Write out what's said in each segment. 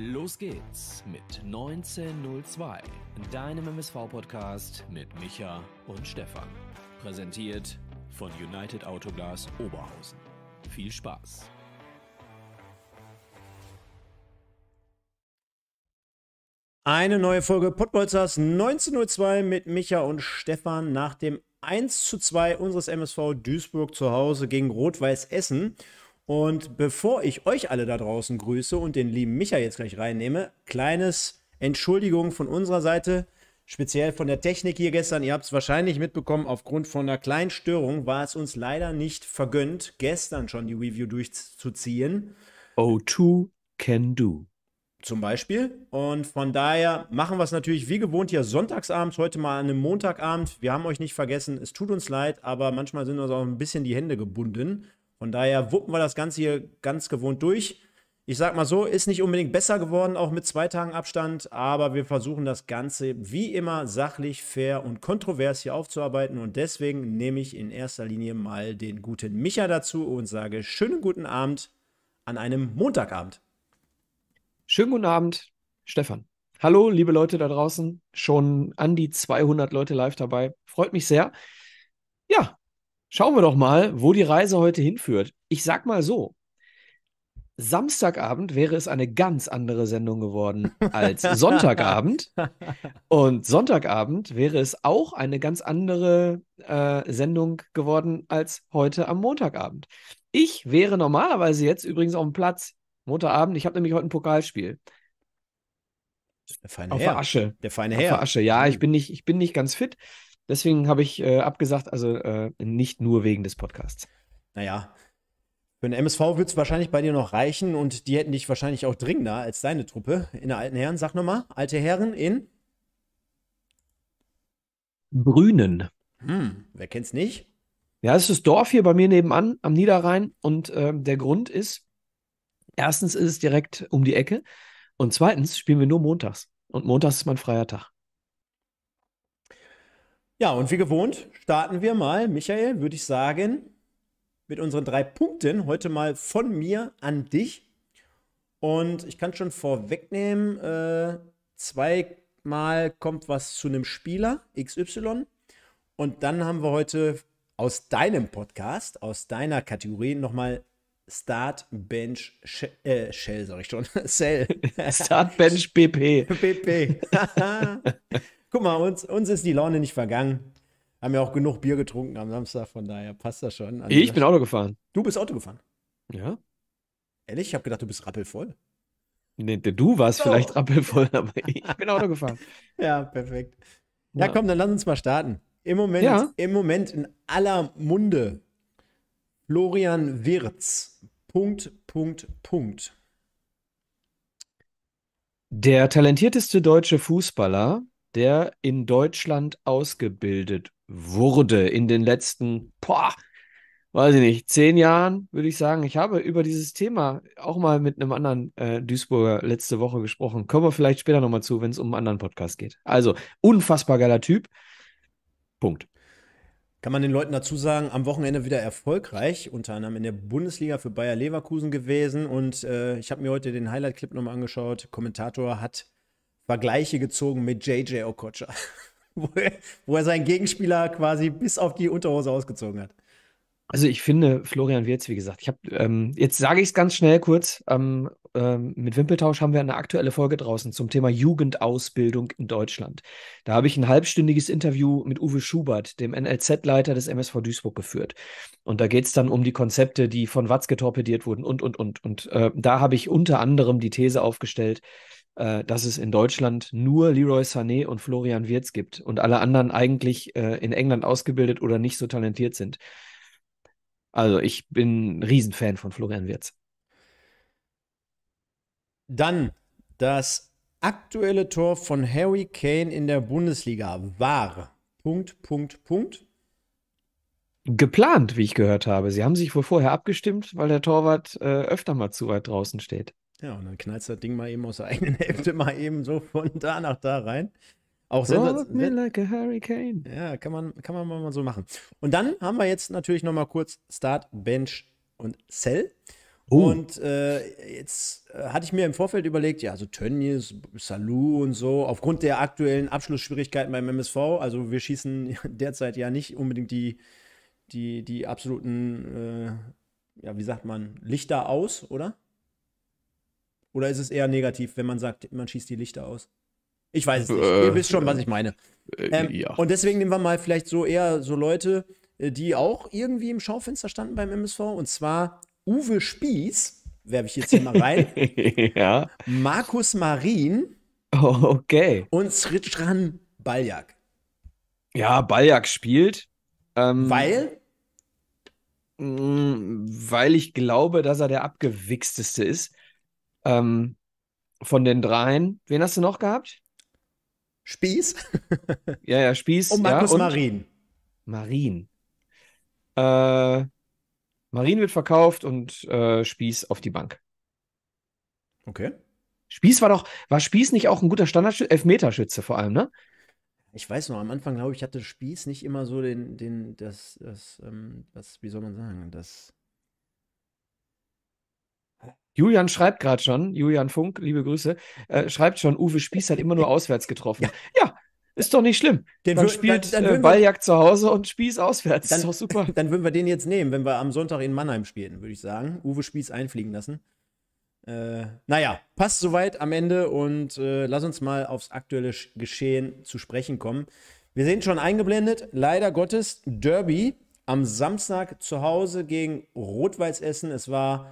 Los geht's mit 1902, deinem MSV-Podcast mit Micha und Stefan. Präsentiert von United Autoglas Oberhausen. Viel Spaß! Eine neue Folge Podbolzers 1902 mit Micha und Stefan nach dem 1 zu 2 unseres MSV Duisburg zu Hause gegen Rot-Weiß Essen. Und bevor ich euch alle da draußen grüße und den lieben Micha jetzt gleich reinnehme, kleines Entschuldigung von unserer Seite, speziell von der Technik hier gestern. Ihr habt es wahrscheinlich mitbekommen, aufgrund von einer kleinen Störung war es uns leider nicht vergönnt, gestern schon die Review durchzuziehen. O2 can do. Zum Beispiel. Und von daher machen wir es natürlich wie gewohnt hier sonntagsabends, heute mal an einem Montagabend. Wir haben euch nicht vergessen, es tut uns leid, aber manchmal sind uns auch ein bisschen die Hände gebunden. Von daher wuppen wir das Ganze hier ganz gewohnt durch. Ich sag mal so, ist nicht unbedingt besser geworden, auch mit zwei Tagen Abstand, aber wir versuchen das Ganze wie immer sachlich, fair und kontrovers hier aufzuarbeiten und deswegen nehme ich in erster Linie mal den guten Micha dazu und sage schönen guten Abend an einem Montagabend. Schönen guten Abend, Stefan. Hallo, liebe Leute da draußen, schon an die 200 Leute live dabei. Freut mich sehr. Ja, Schauen wir doch mal, wo die Reise heute hinführt. Ich sag mal so: Samstagabend wäre es eine ganz andere Sendung geworden als Sonntagabend. Und Sonntagabend wäre es auch eine ganz andere äh, Sendung geworden als heute am Montagabend. Ich wäre normalerweise jetzt übrigens auf dem Platz. Montagabend, ich habe nämlich heute ein Pokalspiel. Der feine auf Herr. Der Asche. Der feine Herr. Asche. Ja, ich bin nicht, ich bin nicht ganz fit. Deswegen habe ich äh, abgesagt, also äh, nicht nur wegen des Podcasts. Naja, für den MSV wird es wahrscheinlich bei dir noch reichen und die hätten dich wahrscheinlich auch dringender als deine Truppe in der Alten Herren. Sag nochmal, Alte Herren in? Brünen. Hm, wer kennt's nicht? Ja, es ist das Dorf hier bei mir nebenan am Niederrhein und äh, der Grund ist, erstens ist es direkt um die Ecke und zweitens spielen wir nur montags und montags ist mein freier Tag. Ja, und wie gewohnt starten wir mal, Michael, würde ich sagen, mit unseren drei Punkten. Heute mal von mir an dich. Und ich kann schon vorwegnehmen, äh, zweimal kommt was zu einem Spieler, XY. Und dann haben wir heute aus deinem Podcast, aus deiner Kategorie nochmal Start Bench Shell, äh, Shell sag ich schon. Cell. Start Bench BP. BP. Guck mal, uns, uns ist die Laune nicht vergangen. Haben ja auch genug Bier getrunken am Samstag, von daher passt das schon. An ich bin Auto gefahren. Du bist Auto gefahren? Ja. Ehrlich? Ich habe gedacht, du bist rappelvoll. Nee, du warst oh. vielleicht rappelvoll, aber ich bin Auto gefahren. ja, perfekt. Ja. ja, komm, dann lass uns mal starten. Im Moment, ja. im Moment in aller Munde. Florian Wirz. Punkt, Punkt, Punkt. Der talentierteste deutsche Fußballer der in Deutschland ausgebildet wurde in den letzten, boah, weiß ich nicht, zehn Jahren, würde ich sagen. Ich habe über dieses Thema auch mal mit einem anderen äh, Duisburger letzte Woche gesprochen. Kommen wir vielleicht später nochmal zu, wenn es um einen anderen Podcast geht. Also, unfassbar geiler Typ. Punkt. Kann man den Leuten dazu sagen, am Wochenende wieder erfolgreich, unter anderem in der Bundesliga für Bayer Leverkusen gewesen. Und äh, ich habe mir heute den Highlight-Clip nochmal angeschaut. Kommentator hat Vergleiche gezogen mit JJ Okocha, wo, er, wo er seinen Gegenspieler quasi bis auf die Unterhose ausgezogen hat. Also ich finde Florian Wirz, wie gesagt, ich habe ähm, jetzt sage ich es ganz schnell kurz. Ähm, ähm, mit Wimpeltausch haben wir eine aktuelle Folge draußen zum Thema Jugendausbildung in Deutschland. Da habe ich ein halbstündiges Interview mit Uwe Schubert, dem NLZ-Leiter des MSV Duisburg, geführt. Und da geht es dann um die Konzepte, die von Watzke torpediert wurden und und und und. Äh, da habe ich unter anderem die These aufgestellt, äh, dass es in Deutschland nur Leroy Sané und Florian Wirz gibt und alle anderen eigentlich äh, in England ausgebildet oder nicht so talentiert sind. Also ich bin ein Riesenfan von Florian Wirz. Dann das aktuelle Tor von Harry Kane in der Bundesliga war. Punkt, Punkt, Punkt. Geplant, wie ich gehört habe. Sie haben sich wohl vorher abgestimmt, weil der Torwart äh, öfter mal zu weit draußen steht. Ja, und dann knallst du das Ding mal eben aus der eigenen Hälfte mal eben so von da nach da rein. Auch Roll me like a hurricane. Ja, kann man, kann man mal so machen. Und dann haben wir jetzt natürlich noch mal kurz Start, Bench und Cell. Oh. Und äh, jetzt äh, hatte ich mir im Vorfeld überlegt, ja, so Tönnies, Salou und so, aufgrund der aktuellen Abschlussschwierigkeiten beim MSV, also wir schießen derzeit ja nicht unbedingt die, die, die absoluten, äh, ja, wie sagt man, Lichter aus, oder? Oder ist es eher negativ, wenn man sagt, man schießt die Lichter aus? Ich weiß es äh, nicht. Äh, Ihr wisst schon, was äh, ich meine. Äh, ähm, ja. Und deswegen nehmen wir mal vielleicht so eher so Leute, äh, die auch irgendwie im Schaufenster standen beim MSV. Und zwar Uwe Spieß, werbe ich jetzt hier mal rein. ja. Markus Marin. Oh, okay. Und Sritran Baljak. Ja, Baljak spielt. Ähm, weil? Mm, weil ich glaube, dass er der abgewichsteste ist. Ähm, von den dreien, wen hast du noch gehabt? Spieß. ja, ja, Spieß. Und Markus ja, und Marin. Marin. Äh, Marin wird verkauft und äh, Spieß auf die Bank. Okay. Spieß war doch, war Spieß nicht auch ein guter Standardschütze, Elfmeterschütze vor allem, ne? Ich weiß noch, am Anfang, glaube ich, hatte Spieß nicht immer so den, den, das, das, ähm, das, wie soll man sagen, das Julian schreibt gerade schon, Julian Funk, liebe Grüße, äh, schreibt schon, Uwe Spieß hat immer nur auswärts getroffen. Ja, ja ist doch nicht schlimm. Den dann spielt dann, dann äh, Balljagd zu Hause und Spieß auswärts. Dann, ist doch super. Dann würden wir den jetzt nehmen, wenn wir am Sonntag in Mannheim spielen, würde ich sagen. Uwe Spieß einfliegen lassen. Äh, naja, passt soweit am Ende und äh, lass uns mal aufs aktuelle Geschehen zu sprechen kommen. Wir sehen schon eingeblendet, leider Gottes, Derby am Samstag zu Hause gegen Rot-Weiß Essen. Es war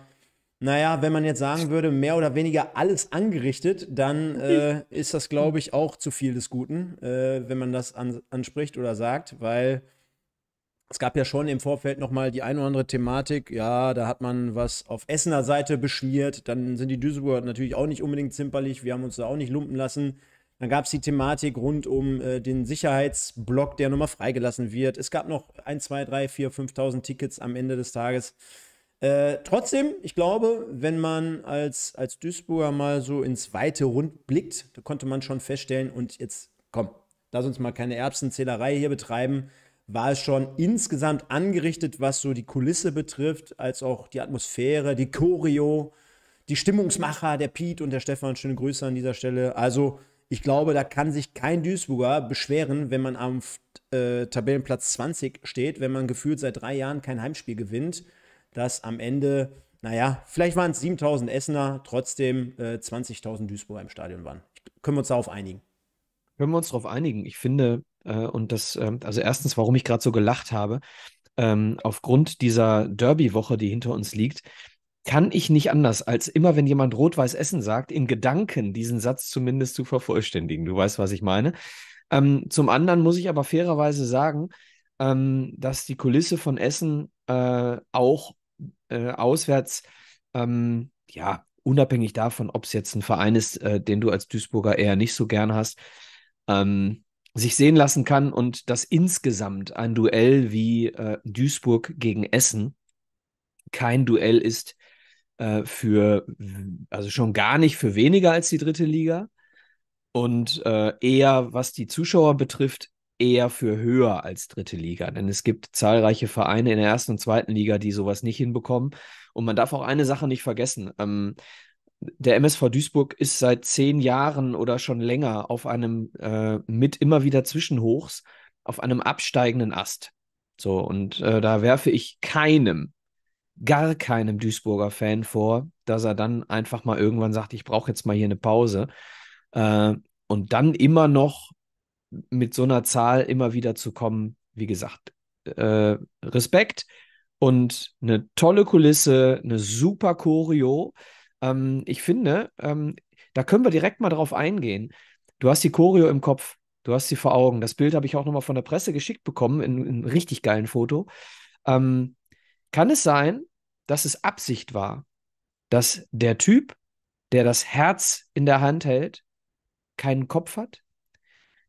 naja, wenn man jetzt sagen würde, mehr oder weniger alles angerichtet, dann äh, ist das, glaube ich, auch zu viel des Guten, äh, wenn man das an, anspricht oder sagt, weil es gab ja schon im Vorfeld nochmal die ein oder andere Thematik. Ja, da hat man was auf Essener Seite beschmiert. Dann sind die Duisburger natürlich auch nicht unbedingt zimperlich. Wir haben uns da auch nicht lumpen lassen. Dann gab es die Thematik rund um äh, den Sicherheitsblock, der nochmal freigelassen wird. Es gab noch 1, 2, 3, 4, 5.000 Tickets am Ende des Tages. Äh, trotzdem, ich glaube, wenn man als, als Duisburger mal so ins weite Rund blickt, da konnte man schon feststellen, und jetzt komm, lass uns mal keine Erbsenzählerei hier betreiben, war es schon insgesamt angerichtet, was so die Kulisse betrifft, als auch die Atmosphäre, die Choreo, die Stimmungsmacher, der Piet und der Stefan. Schöne Grüße an dieser Stelle. Also, ich glaube, da kann sich kein Duisburger beschweren, wenn man am äh, Tabellenplatz 20 steht, wenn man gefühlt seit drei Jahren kein Heimspiel gewinnt dass am Ende, naja, vielleicht waren es 7000 Essener, trotzdem äh, 20.000 Duisburger im Stadion waren. Können wir uns darauf einigen? Können wir uns darauf einigen? Ich finde, äh, und das, äh, also erstens, warum ich gerade so gelacht habe, ähm, aufgrund dieser Derby-Woche, die hinter uns liegt, kann ich nicht anders, als immer, wenn jemand Rot-Weiß Essen sagt, in Gedanken diesen Satz zumindest zu vervollständigen. Du weißt, was ich meine. Ähm, zum anderen muss ich aber fairerweise sagen, ähm, dass die Kulisse von Essen äh, auch äh, auswärts, ähm, ja, unabhängig davon, ob es jetzt ein Verein ist, äh, den du als Duisburger eher nicht so gern hast, ähm, sich sehen lassen kann und dass insgesamt ein Duell wie äh, Duisburg gegen Essen kein Duell ist äh, für, also schon gar nicht für weniger als die dritte Liga und äh, eher was die Zuschauer betrifft, eher für höher als dritte Liga. Denn es gibt zahlreiche Vereine in der ersten und zweiten Liga, die sowas nicht hinbekommen. Und man darf auch eine Sache nicht vergessen. Ähm, der MSV Duisburg ist seit zehn Jahren oder schon länger auf einem äh, mit immer wieder Zwischenhochs, auf einem absteigenden Ast. So, und äh, da werfe ich keinem, gar keinem Duisburger Fan vor, dass er dann einfach mal irgendwann sagt, ich brauche jetzt mal hier eine Pause. Äh, und dann immer noch mit so einer Zahl immer wieder zu kommen, wie gesagt, äh, Respekt und eine tolle Kulisse, eine super Choreo. Ähm, ich finde, ähm, da können wir direkt mal drauf eingehen. Du hast die Choreo im Kopf, du hast sie vor Augen. Das Bild habe ich auch nochmal von der Presse geschickt bekommen, in, einem richtig geilen Foto. Ähm, kann es sein, dass es Absicht war, dass der Typ, der das Herz in der Hand hält, keinen Kopf hat?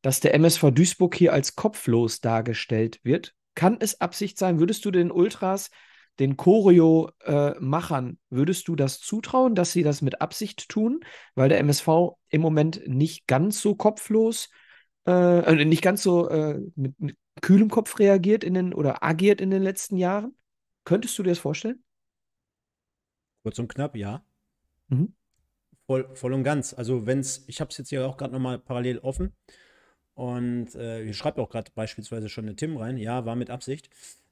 dass der MSV Duisburg hier als kopflos dargestellt wird. Kann es Absicht sein? Würdest du den Ultras, den Choreo-Machern, äh, würdest du das zutrauen, dass sie das mit Absicht tun, weil der MSV im Moment nicht ganz so kopflos, äh, also nicht ganz so äh, mit, mit, kühlem Kopf reagiert in den oder agiert in den letzten Jahren? Könntest du dir das vorstellen? Kurz und knapp, ja. Mhm. Voll, voll und ganz. Also wenn es, ich habe es jetzt hier auch gerade nochmal parallel offen. Und äh, hier schreibt auch gerade beispielsweise schon eine Tim rein. Ja, war mit Absicht.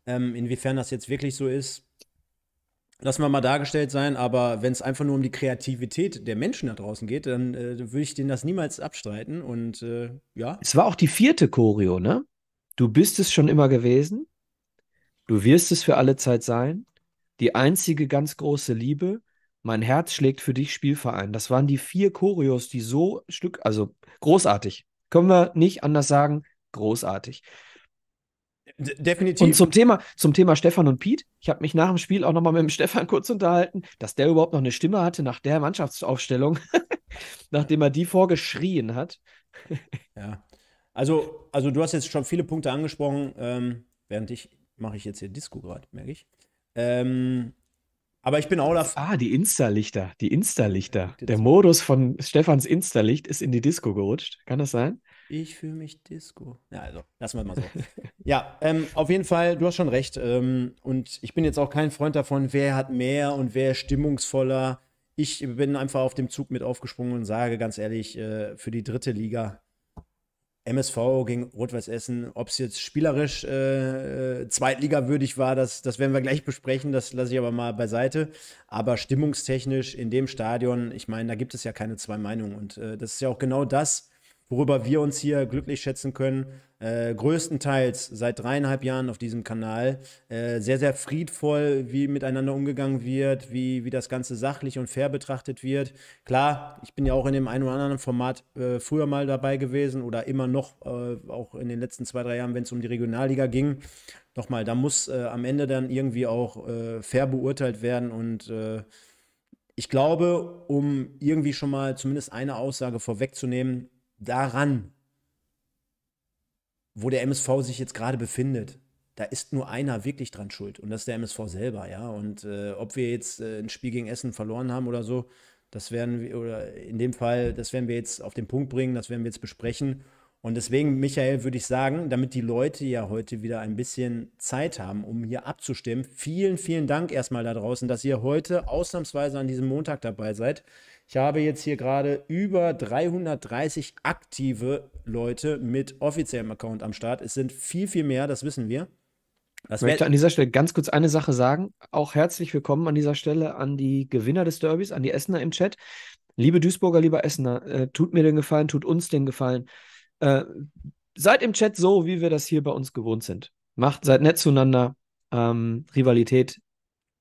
Ähm, inwiefern das jetzt wirklich so ist, lassen wir mal dargestellt sein. Aber wenn es einfach nur um die Kreativität der Menschen da draußen geht, dann äh, würde ich denen das niemals abstreiten. Und äh, ja. Es war auch die vierte Choreo, ne? Du bist es schon immer gewesen. Du wirst es für alle Zeit sein. Die einzige ganz große Liebe. Mein Herz schlägt für dich, Spielverein. Das waren die vier Choreos, die so Stück, also großartig können wir nicht anders sagen, großartig. Definitiv. Und zum Thema, zum Thema Stefan und Piet, ich habe mich nach dem Spiel auch nochmal mit dem Stefan kurz unterhalten, dass der überhaupt noch eine Stimme hatte nach der Mannschaftsaufstellung, nachdem er die vorgeschrien hat. ja. Also, also du hast jetzt schon viele Punkte angesprochen, ähm, während ich mache ich jetzt hier Disco gerade, merke ich. Ähm, aber ich bin auch dafür. Ah, die Insta-Lichter, die Insta-Lichter. Der Modus von Stefans Insta-Licht ist in die Disco gerutscht. Kann das sein? Ich fühle mich Disco. Ja, also, lassen wir mal so. ja, ähm, auf jeden Fall, du hast schon recht. Ähm, und ich bin jetzt auch kein Freund davon, wer hat mehr und wer stimmungsvoller. Ich bin einfach auf dem Zug mit aufgesprungen und sage ganz ehrlich, äh, für die dritte Liga MSV gegen Rot-Weiß Essen, ob es jetzt spielerisch äh, äh, zweitligawürdig war, das, das werden wir gleich besprechen, das lasse ich aber mal beiseite. Aber stimmungstechnisch in dem Stadion, ich meine, da gibt es ja keine zwei Meinungen. Und äh, das ist ja auch genau das, worüber wir uns hier glücklich schätzen können. Äh, größtenteils seit dreieinhalb Jahren auf diesem Kanal. Äh, sehr, sehr friedvoll, wie miteinander umgegangen wird, wie, wie das Ganze sachlich und fair betrachtet wird. Klar, ich bin ja auch in dem einen oder anderen Format äh, früher mal dabei gewesen oder immer noch, äh, auch in den letzten zwei, drei Jahren, wenn es um die Regionalliga ging. Nochmal, da muss äh, am Ende dann irgendwie auch äh, fair beurteilt werden und ich glaube, um irgendwie schon mal zumindest eine Aussage vorwegzunehmen, daran, wo der MSV sich jetzt gerade befindet, da ist nur einer wirklich dran schuld und das ist der MSV selber, ja. Und äh, ob wir jetzt äh, ein Spiel gegen Essen verloren haben oder so, das werden wir, oder in dem Fall, das werden wir jetzt auf den Punkt bringen, das werden wir jetzt besprechen. Und deswegen, Michael, würde ich sagen, damit die Leute ja heute wieder ein bisschen Zeit haben, um hier abzustimmen, vielen, vielen Dank erstmal da draußen, dass ihr heute ausnahmsweise an diesem Montag dabei seid. Ich habe jetzt hier gerade über 330 aktive Leute mit offiziellem Account am Start. Es sind viel, viel mehr, das wissen wir. Das ich möchte an dieser Stelle ganz kurz eine Sache sagen. Auch herzlich willkommen an dieser Stelle an die Gewinner des Derbys, an die Essener im Chat. Liebe Duisburger, lieber Essener, äh, tut mir den Gefallen, tut uns den Gefallen. Äh, seid im Chat so, wie wir das hier bei uns gewohnt sind. Macht, seid nett zueinander. Ähm, Rivalität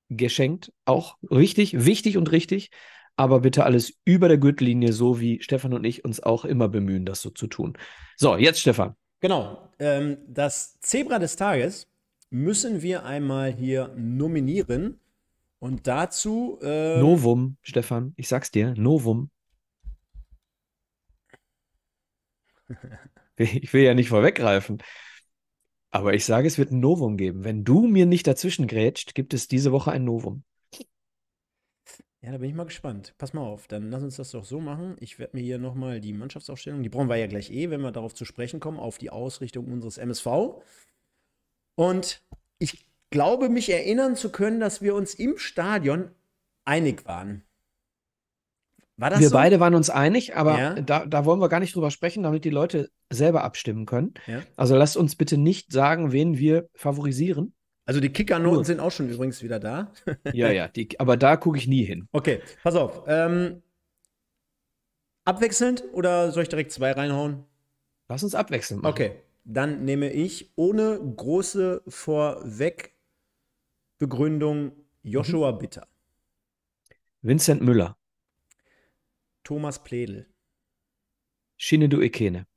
geschenkt, auch richtig, wichtig und richtig aber bitte alles über der Gürtellinie, so wie Stefan und ich uns auch immer bemühen, das so zu tun. So, jetzt Stefan. Genau. Ähm, das Zebra des Tages müssen wir einmal hier nominieren. Und dazu. Ähm Novum, Stefan, ich sag's dir, Novum. ich will ja nicht vorweggreifen. Aber ich sage, es wird ein Novum geben. Wenn du mir nicht dazwischen grätscht, gibt es diese Woche ein Novum. Ja, da bin ich mal gespannt. Pass mal auf, dann lass uns das doch so machen. Ich werde mir hier nochmal die Mannschaftsaufstellung, die brauchen wir ja gleich eh, wenn wir darauf zu sprechen kommen, auf die Ausrichtung unseres MSV. Und ich glaube, mich erinnern zu können, dass wir uns im Stadion einig waren. War das wir so? beide waren uns einig, aber ja. da, da, wollen wir gar nicht drüber sprechen, damit die Leute selber abstimmen können. Ja. Also lasst uns bitte nicht sagen, wen wir favorisieren. Also die Kickernoten cool. sind auch schon übrigens wieder da. ja, ja, die, aber da gucke ich nie hin. Okay, pass auf. Ähm, abwechselnd oder soll ich direkt zwei reinhauen? Lass uns abwechseln. Machen. Okay, dann nehme ich ohne große Vorwegbegründung Joshua mhm. Bitter. Vincent Müller. Thomas Pledel. Shinedu Ekene.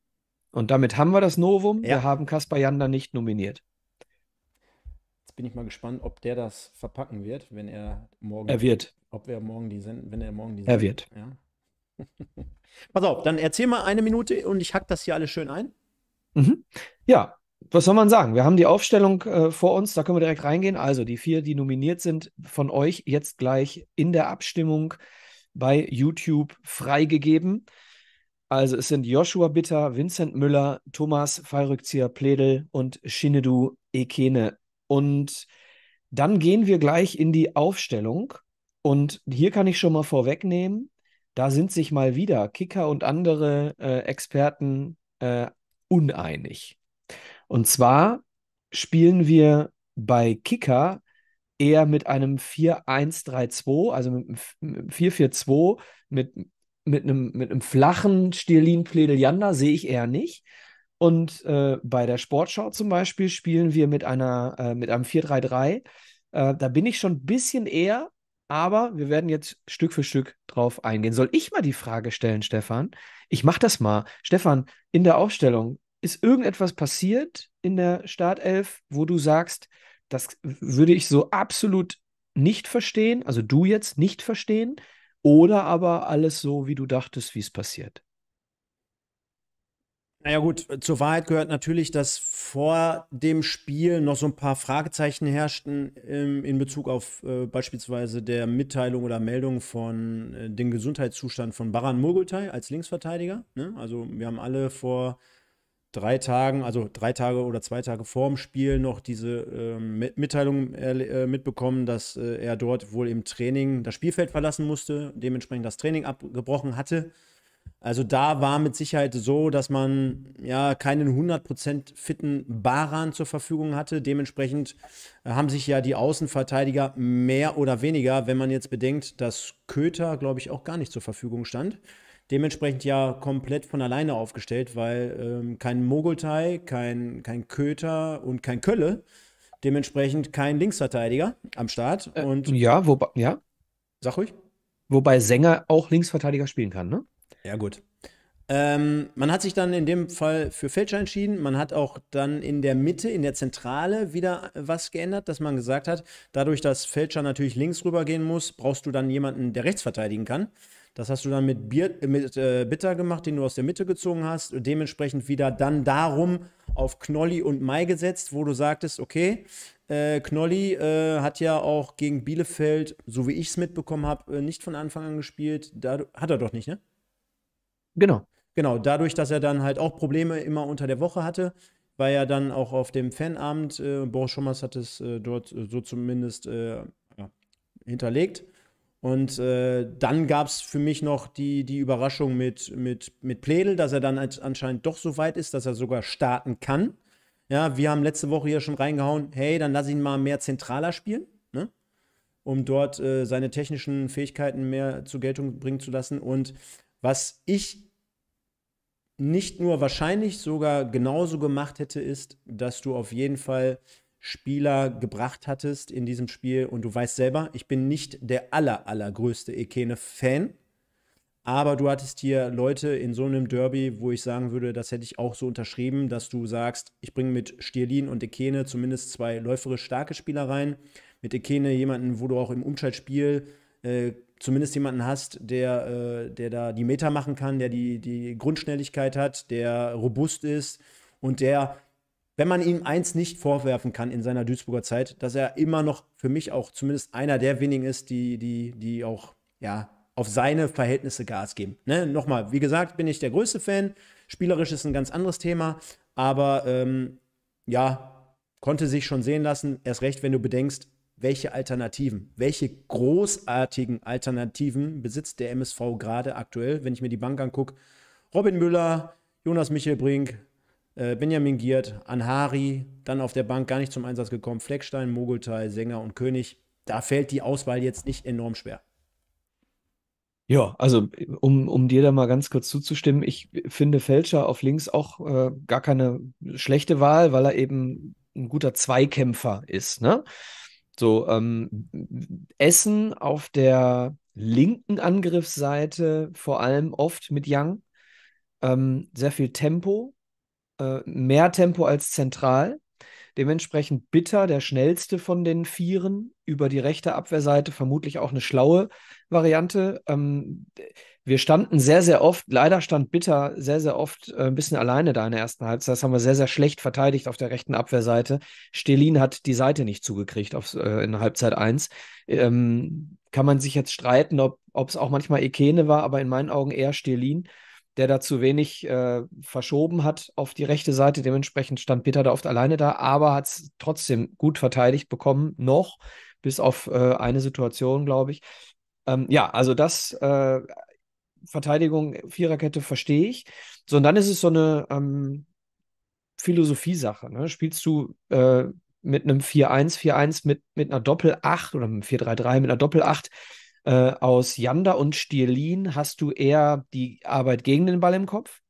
Und damit haben wir das Novum. Ja. Wir haben Kaspar Janda nicht nominiert bin ich mal gespannt, ob der das verpacken wird, wenn er morgen. Er wird. Ob er morgen die Send wenn er morgen die Send Er wird. Ja. Pass auf, dann erzähl mal eine Minute und ich hack das hier alles schön ein. Mhm. Ja, was soll man sagen? Wir haben die Aufstellung äh, vor uns, da können wir direkt reingehen. Also die vier, die nominiert sind, von euch jetzt gleich in der Abstimmung bei YouTube freigegeben. Also es sind Joshua Bitter, Vincent Müller, Thomas Fallrückzieher Pledel und Shinedu Ekene. Und dann gehen wir gleich in die Aufstellung. Und hier kann ich schon mal vorwegnehmen, da sind sich mal wieder Kicker und andere äh, Experten äh, uneinig. Und zwar spielen wir bei Kicker eher mit einem 4-1-3-2, also mit einem 4-4-2, mit, mit, einem, mit einem flachen Stirlin pledeljander sehe ich eher nicht, und äh, bei der Sportschau zum Beispiel spielen wir mit einer, äh, mit einem 4-3-3. Äh, da bin ich schon ein bisschen eher, aber wir werden jetzt Stück für Stück drauf eingehen. Soll ich mal die Frage stellen, Stefan? Ich mache das mal. Stefan, in der Aufstellung, ist irgendetwas passiert in der Startelf, wo du sagst, das würde ich so absolut nicht verstehen, also du jetzt nicht verstehen, oder aber alles so, wie du dachtest, wie es passiert? Naja gut, zur Wahrheit gehört natürlich, dass vor dem Spiel noch so ein paar Fragezeichen herrschten ähm, in Bezug auf äh, beispielsweise der Mitteilung oder Meldung von äh, dem Gesundheitszustand von Baran Murgultai als Linksverteidiger. Ne? Also wir haben alle vor drei Tagen, also drei Tage oder zwei Tage vor dem Spiel noch diese äh, Mitteilung äh, mitbekommen, dass äh, er dort wohl im Training das Spielfeld verlassen musste, dementsprechend das Training abgebrochen hatte also da war mit Sicherheit so, dass man ja keinen 100% fitten Baran zur Verfügung hatte. Dementsprechend äh, haben sich ja die Außenverteidiger mehr oder weniger, wenn man jetzt bedenkt, dass Köter, glaube ich, auch gar nicht zur Verfügung stand. Dementsprechend ja komplett von alleine aufgestellt, weil ähm, kein Mogultai, kein, kein Köter und kein Kölle. Dementsprechend kein Linksverteidiger am Start. Äh, ja, wobei, ja. Sag ruhig. Wobei Sänger auch Linksverteidiger spielen kann, ne? Ja, gut. Ähm, man hat sich dann in dem Fall für Fälscher entschieden. Man hat auch dann in der Mitte, in der Zentrale wieder was geändert, dass man gesagt hat, dadurch, dass Fälscher natürlich links rübergehen muss, brauchst du dann jemanden, der rechts verteidigen kann. Das hast du dann mit, Bier, mit äh, Bitter gemacht, den du aus der Mitte gezogen hast. Und dementsprechend wieder dann darum auf Knolli und Mai gesetzt, wo du sagtest, okay, äh, Knolli äh, hat ja auch gegen Bielefeld, so wie ich es mitbekommen habe, äh, nicht von Anfang an gespielt. Da, hat er doch nicht, ne? Genau. Genau, dadurch, dass er dann halt auch Probleme immer unter der Woche hatte, war er dann auch auf dem Fanabend, äh, Boris Schommers hat es äh, dort äh, so zumindest äh, ja, hinterlegt. Und äh, dann gab es für mich noch die, die Überraschung mit, mit, mit Pledel, dass er dann anscheinend doch so weit ist, dass er sogar starten kann. Ja, wir haben letzte Woche hier schon reingehauen, hey, dann lass ihn mal mehr zentraler spielen, ne? um dort äh, seine technischen Fähigkeiten mehr zur Geltung bringen zu lassen. Und was ich nicht nur wahrscheinlich sogar genauso gemacht hätte, ist, dass du auf jeden Fall Spieler gebracht hattest in diesem Spiel und du weißt selber, ich bin nicht der aller, allergrößte Ekene-Fan, aber du hattest hier Leute in so einem Derby, wo ich sagen würde, das hätte ich auch so unterschrieben, dass du sagst, ich bringe mit Stierlin und Ekene zumindest zwei läuferisch starke Spieler rein, mit Ekene jemanden, wo du auch im Umschaltspiel äh, zumindest jemanden hast, der, äh, der da die Meter machen kann, der die, die Grundschnelligkeit hat, der robust ist und der, wenn man ihm eins nicht vorwerfen kann in seiner Duisburger Zeit, dass er immer noch für mich auch zumindest einer der wenigen ist, die, die, die auch ja, auf seine Verhältnisse Gas geben. Ne? Nochmal, wie gesagt, bin ich der größte Fan. Spielerisch ist ein ganz anderes Thema, aber ähm, ja, konnte sich schon sehen lassen. Erst recht, wenn du bedenkst, welche Alternativen, welche großartigen Alternativen besitzt der MSV gerade aktuell, wenn ich mir die Bank angucke. Robin Müller, Jonas Michelbrink, äh, Benjamin Giert, Anhari, dann auf der Bank gar nicht zum Einsatz gekommen, Fleckstein, Mogeltai, Sänger und König. Da fällt die Auswahl jetzt nicht enorm schwer. Ja, also um, um dir da mal ganz kurz zuzustimmen, ich finde Fälscher auf links auch äh, gar keine schlechte Wahl, weil er eben ein guter Zweikämpfer ist. Ne? So, ähm, Essen auf der linken Angriffsseite, vor allem oft mit Young. Ähm, sehr viel Tempo, äh, mehr Tempo als zentral. Dementsprechend Bitter, der schnellste von den Vieren, über die rechte Abwehrseite vermutlich auch eine schlaue Variante. Ähm, wir standen sehr, sehr oft, leider stand Bitter sehr, sehr oft äh, ein bisschen alleine da in der ersten Halbzeit. Das haben wir sehr, sehr schlecht verteidigt auf der rechten Abwehrseite. Stelin hat die Seite nicht zugekriegt auf, äh, in Halbzeit 1. Ähm, kann man sich jetzt streiten, ob es auch manchmal Ekene war, aber in meinen Augen eher Stelin der da zu wenig äh, verschoben hat auf die rechte Seite. Dementsprechend stand Peter da oft alleine da, aber hat es trotzdem gut verteidigt bekommen, noch, bis auf äh, eine Situation, glaube ich. Ähm, ja, also das äh, Verteidigung, Viererkette verstehe ich. So, und dann ist es so eine ähm, Philosophie-Sache. Ne? Spielst du äh, mit einem 4-1, 4-1 mit, mit einer Doppel-8 oder mit einem 4-3-3, mit einer Doppel-8 äh, aus Janda und Stierlin hast du eher die Arbeit gegen den Ball im Kopf.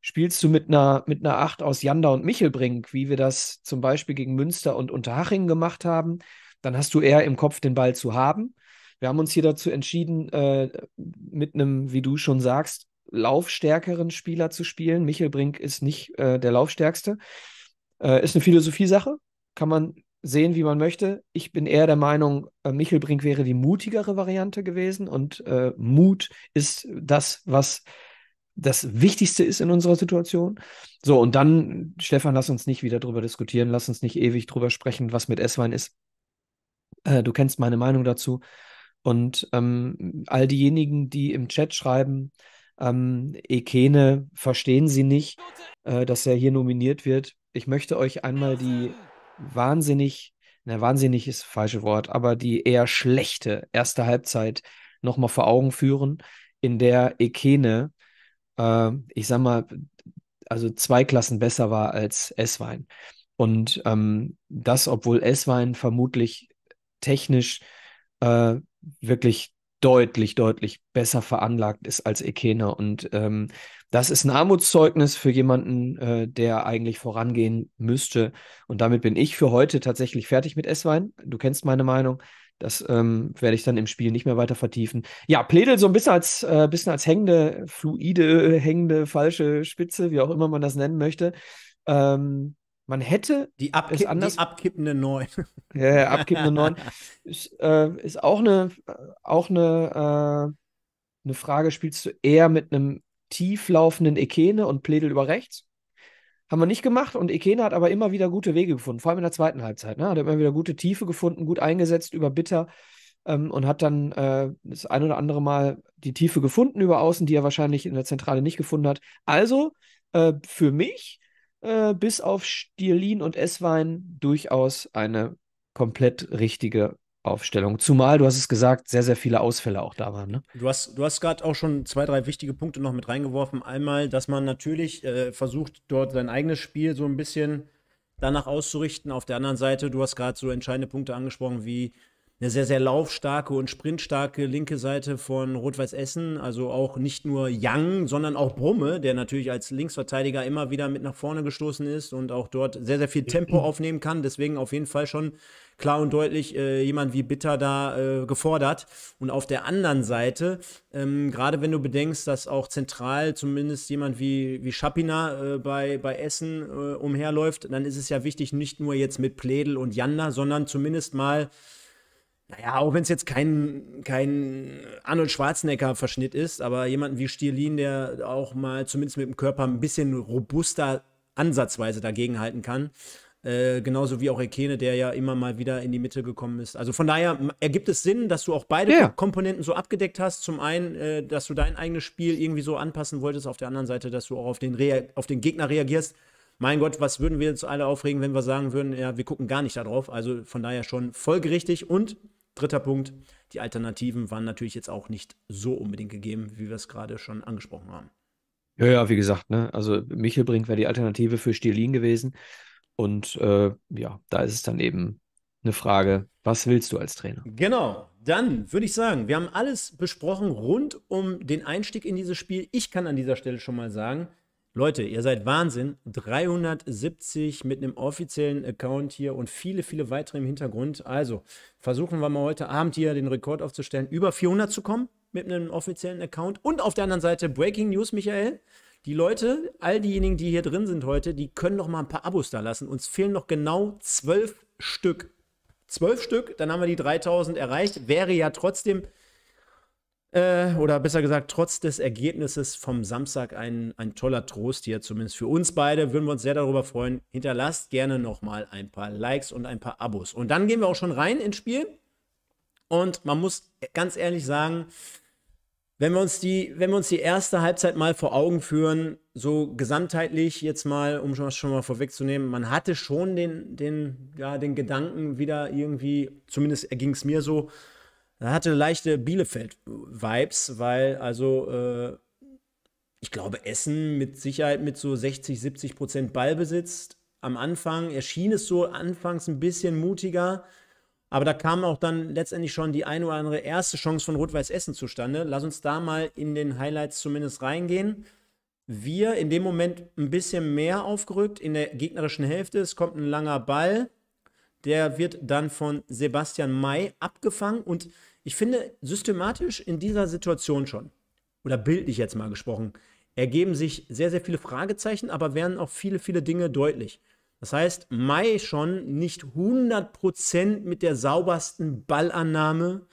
Spielst du mit einer, mit einer Acht aus Janda und Michelbrink, wie wir das zum Beispiel gegen Münster und Unterhaching gemacht haben, dann hast du eher im Kopf, den Ball zu haben. Wir haben uns hier dazu entschieden, äh, mit einem, wie du schon sagst, laufstärkeren Spieler zu spielen. Michelbrink ist nicht äh, der laufstärkste. Äh, ist eine Philosophiesache, kann man sehen, wie man möchte. Ich bin eher der Meinung, äh, Michel Brink wäre die mutigere Variante gewesen und äh, Mut ist das, was das Wichtigste ist in unserer Situation. So, und dann, Stefan, lass uns nicht wieder drüber diskutieren, lass uns nicht ewig drüber sprechen, was mit Esswein ist. Äh, du kennst meine Meinung dazu. Und ähm, all diejenigen, die im Chat schreiben, ähm, Ekene, verstehen sie nicht, äh, dass er hier nominiert wird. Ich möchte euch einmal die wahnsinnig, na, wahnsinnig ist das falsche Wort, aber die eher schlechte erste Halbzeit nochmal vor Augen führen, in der Ekene, äh, ich sag mal, also zwei Klassen besser war als Esswein. Und ähm, das, obwohl Esswein vermutlich technisch äh, wirklich deutlich, deutlich besser veranlagt ist als Ekena. Und ähm, das ist ein Armutszeugnis für jemanden, äh, der eigentlich vorangehen müsste. Und damit bin ich für heute tatsächlich fertig mit Esswein. Du kennst meine Meinung. Das ähm, werde ich dann im Spiel nicht mehr weiter vertiefen. Ja, Pledel so ein bisschen als, äh, bisschen als hängende, fluide, hängende, falsche Spitze, wie auch immer man das nennen möchte. Ähm, man hätte die, Abkipp, anders, die abkippende 9. Ja, ja abkippende 9 ist, äh, ist, auch eine, auch eine, äh, eine Frage. Spielst du eher mit einem tief laufenden Ekene und Pledel über rechts? Haben wir nicht gemacht und Ekene hat aber immer wieder gute Wege gefunden, vor allem in der zweiten Halbzeit. Ne? Hat immer wieder gute Tiefe gefunden, gut eingesetzt über Bitter ähm, und hat dann äh, das ein oder andere Mal die Tiefe gefunden über Außen, die er wahrscheinlich in der Zentrale nicht gefunden hat. Also äh, für mich äh, bis auf Stierlin und Esswein durchaus eine komplett richtige Aufstellung. Zumal, du hast es gesagt, sehr, sehr viele Ausfälle auch da waren. Ne? Du hast, du hast gerade auch schon zwei, drei wichtige Punkte noch mit reingeworfen. Einmal, dass man natürlich äh, versucht, dort sein eigenes Spiel so ein bisschen danach auszurichten. Auf der anderen Seite, du hast gerade so entscheidende Punkte angesprochen, wie eine sehr, sehr laufstarke und sprintstarke linke Seite von Rot-Weiß Essen. Also auch nicht nur Young, sondern auch Brumme, der natürlich als Linksverteidiger immer wieder mit nach vorne gestoßen ist und auch dort sehr, sehr viel Tempo aufnehmen kann. Deswegen auf jeden Fall schon klar und deutlich äh, jemand wie Bitter da äh, gefordert. Und auf der anderen Seite, ähm, gerade wenn du bedenkst, dass auch zentral zumindest jemand wie, wie Schappina äh, bei, bei Essen äh, umherläuft, dann ist es ja wichtig, nicht nur jetzt mit Pledel und Janda, sondern zumindest mal naja, auch wenn es jetzt kein, kein Arnold Schwarzenegger-Verschnitt ist, aber jemanden wie Stierlin, der auch mal zumindest mit dem Körper ein bisschen robuster ansatzweise dagegenhalten kann. Äh, genauso wie auch Ekene, der ja immer mal wieder in die Mitte gekommen ist. Also von daher ergibt es Sinn, dass du auch beide ja. Komponenten so abgedeckt hast. Zum einen, äh, dass du dein eigenes Spiel irgendwie so anpassen wolltest, auf der anderen Seite, dass du auch auf den, Rea auf den Gegner reagierst mein Gott, was würden wir jetzt alle aufregen, wenn wir sagen würden, ja, wir gucken gar nicht darauf. Also von daher schon folgerichtig und Dritter Punkt, die Alternativen waren natürlich jetzt auch nicht so unbedingt gegeben, wie wir es gerade schon angesprochen haben. Ja, ja, wie gesagt, ne? also Michelbrink wäre die Alternative für Stirlin gewesen. Und äh, ja, da ist es dann eben eine Frage, was willst du als Trainer? Genau, dann würde ich sagen, wir haben alles besprochen rund um den Einstieg in dieses Spiel. Ich kann an dieser Stelle schon mal sagen, Leute, ihr seid Wahnsinn. 370 mit einem offiziellen Account hier und viele, viele weitere im Hintergrund. Also versuchen wir mal heute Abend hier den Rekord aufzustellen, über 400 zu kommen mit einem offiziellen Account. Und auf der anderen Seite Breaking News, Michael. Die Leute, all diejenigen, die hier drin sind heute, die können noch mal ein paar Abos da lassen. Uns fehlen noch genau zwölf Stück. Zwölf Stück, dann haben wir die 3000 erreicht. Wäre ja trotzdem äh, oder besser gesagt, trotz des Ergebnisses vom Samstag ein, ein toller Trost hier, zumindest für uns beide. Würden wir uns sehr darüber freuen. Hinterlasst gerne nochmal ein paar Likes und ein paar Abos. Und dann gehen wir auch schon rein ins Spiel. Und man muss ganz ehrlich sagen, wenn wir uns die, wenn wir uns die erste Halbzeit mal vor Augen führen, so gesamtheitlich jetzt mal, um schon, schon mal vorwegzunehmen, man hatte schon den, den, ja, den Gedanken wieder irgendwie, zumindest ging es mir so, er hatte leichte Bielefeld-Vibes, weil also äh, ich glaube, Essen mit Sicherheit mit so 60, 70 Prozent Ball besitzt. Am Anfang erschien es so anfangs ein bisschen mutiger, aber da kam auch dann letztendlich schon die ein oder andere erste Chance von Rot-Weiß Essen zustande. Lass uns da mal in den Highlights zumindest reingehen. Wir in dem Moment ein bisschen mehr aufgerückt in der gegnerischen Hälfte. Es kommt ein langer Ball. Der wird dann von Sebastian May abgefangen und ich finde, systematisch in dieser Situation schon, oder bildlich jetzt mal gesprochen, ergeben sich sehr, sehr viele Fragezeichen, aber werden auch viele, viele Dinge deutlich. Das heißt, Mai schon nicht 100% mit der saubersten Ballannahme,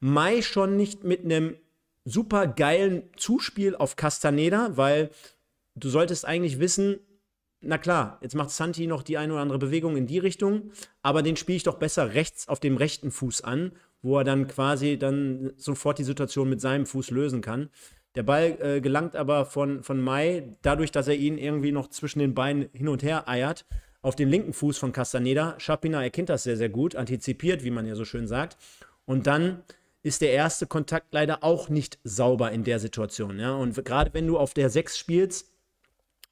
Mai schon nicht mit einem super geilen Zuspiel auf Castaneda, weil du solltest eigentlich wissen, na klar, jetzt macht Santi noch die eine oder andere Bewegung in die Richtung, aber den spiele ich doch besser rechts auf dem rechten Fuß an wo er dann quasi dann sofort die Situation mit seinem Fuß lösen kann. Der Ball äh, gelangt aber von, von Mai, dadurch, dass er ihn irgendwie noch zwischen den Beinen hin und her eiert, auf den linken Fuß von Castaneda. Schapina erkennt das sehr, sehr gut, antizipiert, wie man ja so schön sagt. Und dann ist der erste Kontakt leider auch nicht sauber in der Situation. Ja? Und gerade wenn du auf der 6 spielst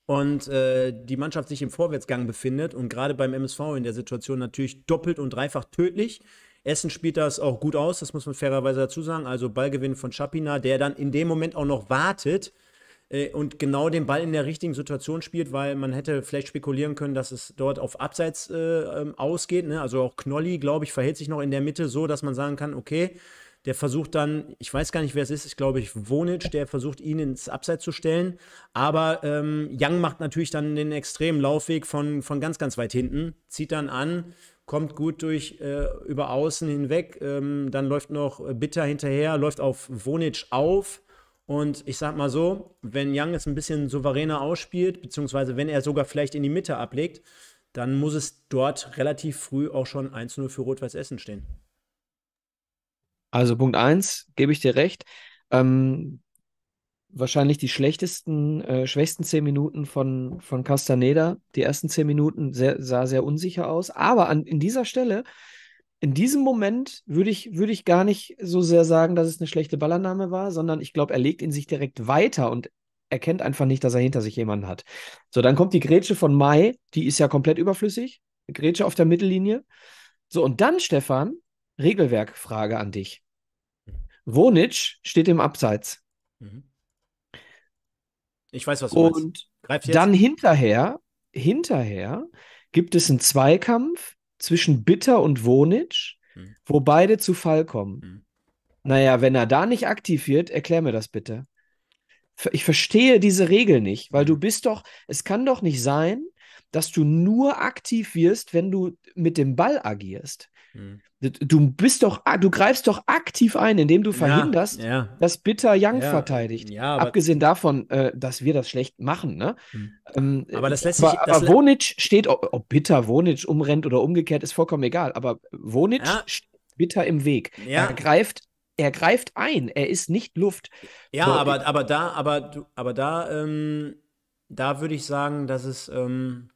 und äh, die Mannschaft sich im Vorwärtsgang befindet und gerade beim MSV in der Situation natürlich doppelt und dreifach tödlich, Essen spielt das auch gut aus, das muss man fairerweise dazu sagen. Also Ballgewinn von Schapina, der dann in dem Moment auch noch wartet äh, und genau den Ball in der richtigen Situation spielt, weil man hätte vielleicht spekulieren können, dass es dort auf Abseits äh, ähm, ausgeht. Ne? Also auch Knolli, glaube ich, verhält sich noch in der Mitte so, dass man sagen kann, okay, der versucht dann, ich weiß gar nicht, wer es ist, ich glaube, ich Wonic, der versucht, ihn ins Abseits zu stellen. Aber ähm, Young macht natürlich dann den extremen Laufweg von, von ganz, ganz weit hinten, zieht dann an kommt gut durch äh, über außen hinweg, ähm, dann läuft noch Bitter hinterher, läuft auf Vonic auf. Und ich sag mal so, wenn Young es ein bisschen souveräner ausspielt, beziehungsweise wenn er sogar vielleicht in die Mitte ablegt, dann muss es dort relativ früh auch schon 1-0 für Rot-Weiß Essen stehen. Also Punkt 1, gebe ich dir recht. Ähm, wahrscheinlich die schlechtesten, äh, schwächsten zehn Minuten von, von Castaneda. Die ersten zehn Minuten sehr, sah sehr unsicher aus. Aber an, in dieser Stelle, in diesem Moment würde ich, würde ich gar nicht so sehr sagen, dass es eine schlechte Ballannahme war, sondern ich glaube, er legt ihn sich direkt weiter und erkennt einfach nicht, dass er hinter sich jemanden hat. So, dann kommt die Grätsche von Mai, die ist ja komplett überflüssig. Grätsche auf der Mittellinie. So, und dann, Stefan, Regelwerkfrage an dich. Mhm. Wonitsch steht im Abseits. Mhm. Ich weiß, was du und meinst. Und dann hinterher, hinterher gibt es einen Zweikampf zwischen Bitter und Wonitsch, hm. wo beide zu Fall kommen. Hm. Naja, wenn er da nicht aktiv wird, erklär mir das bitte. Ich verstehe diese Regel nicht, weil hm. du bist doch, es kann doch nicht sein, dass du nur aktiv wirst, wenn du mit dem Ball agierst. Mhm. Du bist doch, ah, du greifst doch aktiv ein, indem du verhinderst, ja, ja. dass Bitter Young ja, verteidigt. Abgesehen davon, äh, dass wir das schlecht machen. Ne? Mhm. Ähm, aber das lässt sich. Aber, aber Wonic steht, ob, ob Bitter Wonic umrennt oder umgekehrt, ist vollkommen egal. Aber Wonic steht Bitter im Weg. Er greift er greift ein, er ist nicht Luft. Ja, so, aber, aber da, aber, aber da, ähm, da würde ich sagen, dass es, ähm,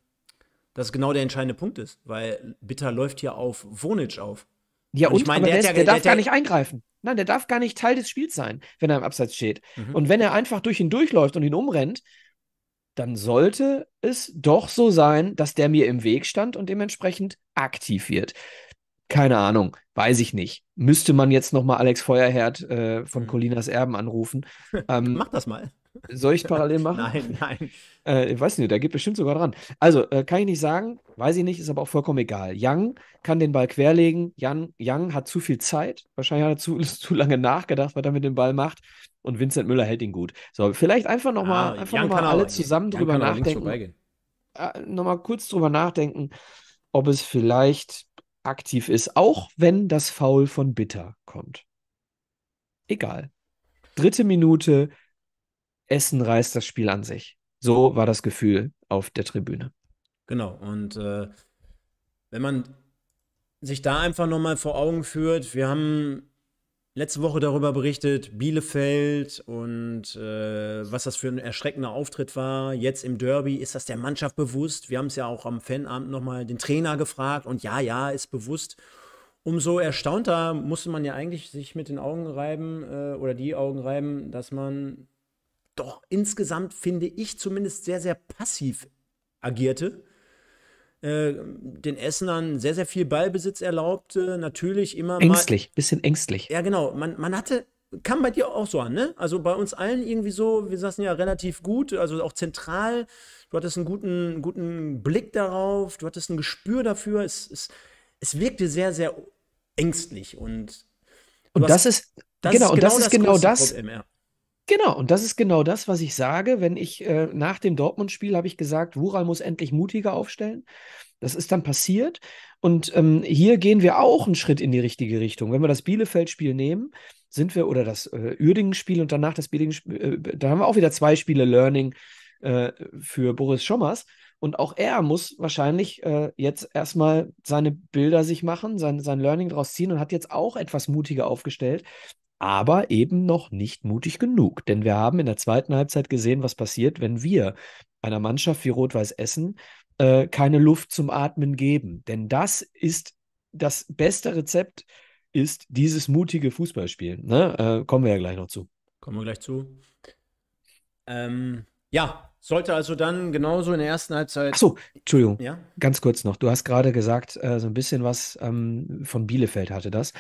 das genau der entscheidende Punkt ist, weil Bitter läuft ja auf Wonic auf. Ja, und, und ich meine, der, der, der, der, darf gar nicht eingreifen. Nein, der darf gar nicht Teil des Spiels sein, wenn er im Abseits steht. Mhm. Und wenn er einfach durch ihn durchläuft und ihn umrennt, dann sollte es doch so sein, dass der mir im Weg stand und dementsprechend aktiv wird. Keine Ahnung, weiß ich nicht. Müsste man jetzt nochmal Alex Feuerherd äh, von mhm. Colinas Erben anrufen. Ähm, Mach das mal. Soll ich parallel machen? nein, nein. Äh, ich weiß nicht, da geht bestimmt sogar dran. Also, äh, kann ich nicht sagen, weiß ich nicht, ist aber auch vollkommen egal. Young kann den Ball querlegen. Young, Young hat zu viel Zeit. Wahrscheinlich hat er zu, zu lange nachgedacht, was er mit dem Ball macht. Und Vincent Müller hält ihn gut. So, vielleicht einfach nochmal ah, ah, noch alle auch, zusammen Young drüber nachdenken. Nochmal kurz drüber nachdenken, ob es vielleicht aktiv ist, auch wenn das Foul von Bitter kommt. Egal. Dritte Minute, Essen reißt das Spiel an sich. So war das Gefühl auf der Tribüne. Genau, und äh, wenn man sich da einfach nochmal vor Augen führt, wir haben letzte Woche darüber berichtet, Bielefeld und äh, was das für ein erschreckender Auftritt war. Jetzt im Derby ist das der Mannschaft bewusst. Wir haben es ja auch am Fanabend nochmal den Trainer gefragt und ja, ja, ist bewusst. Umso erstaunter musste man ja eigentlich sich mit den Augen reiben äh, oder die Augen reiben, dass man doch insgesamt finde ich zumindest sehr, sehr passiv agierte. Äh, den Essenern sehr, sehr viel Ballbesitz erlaubte, natürlich immer Ängstlich, mal, bisschen ängstlich. Ja, genau. Man, man hatte, kam bei dir auch so an, ne? Also bei uns allen irgendwie so, wir saßen ja relativ gut, also auch zentral. Du hattest einen guten, guten Blick darauf, du hattest ein Gespür dafür. Es, es, es wirkte sehr, sehr ängstlich und. Und das ist, das genau, ist genau, und das genau ist genau das. Problem, ja. Genau, und das ist genau das, was ich sage. Wenn ich äh, nach dem Dortmund-Spiel habe ich gesagt, Wural muss endlich mutiger aufstellen. Das ist dann passiert. Und ähm, hier gehen wir auch einen Schritt in die richtige Richtung. Wenn wir das Bielefeld-Spiel nehmen, sind wir, oder das äh, Uerdingen-Spiel und danach das bielefeld spiel äh, da haben wir auch wieder zwei Spiele Learning äh, für Boris Schommers. Und auch er muss wahrscheinlich äh, jetzt erstmal seine Bilder sich machen, sein, sein Learning daraus ziehen und hat jetzt auch etwas mutiger aufgestellt aber eben noch nicht mutig genug. Denn wir haben in der zweiten Halbzeit gesehen, was passiert, wenn wir einer Mannschaft wie Rot-Weiß Essen äh, keine Luft zum Atmen geben. Denn das ist das beste Rezept, ist dieses mutige Fußballspielen. Ne? Äh, kommen wir ja gleich noch zu. Kommen wir gleich zu. Ähm, ja, sollte also dann genauso in der ersten Halbzeit. Achso, Entschuldigung. Ja? Ganz kurz noch. Du hast gerade gesagt, äh, so ein bisschen was ähm, von Bielefeld hatte das.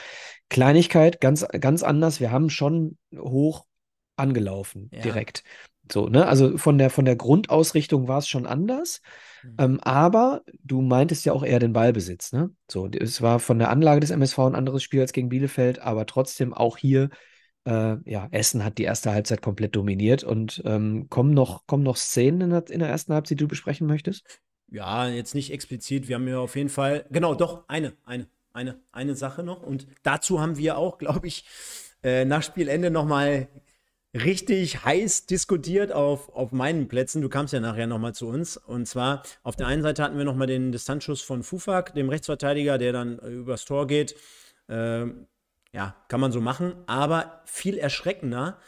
Kleinigkeit, ganz, ganz anders. Wir haben schon hoch angelaufen, ja. direkt. So, ne? Also von der, von der Grundausrichtung war es schon anders. Mhm. Ähm, aber du meintest ja auch eher den Ballbesitz, ne? So, es war von der Anlage des MSV ein anderes Spiel als gegen Bielefeld, aber trotzdem auch hier äh, ja, Essen hat die erste Halbzeit komplett dominiert und ähm, kommen, noch, kommen noch Szenen in der, in der ersten Halbzeit, die du besprechen möchtest? Ja, jetzt nicht explizit. Wir haben ja auf jeden Fall, genau, doch, eine, eine, eine, eine Sache noch. Und dazu haben wir auch, glaube ich, äh, nach Spielende nochmal richtig heiß diskutiert auf, auf meinen Plätzen. Du kamst ja nachher nochmal zu uns. Und zwar, auf der einen Seite hatten wir nochmal den Distanzschuss von Fufak, dem Rechtsverteidiger, der dann äh, übers Tor geht. Ähm, ja, kann man so machen, aber viel erschreckender.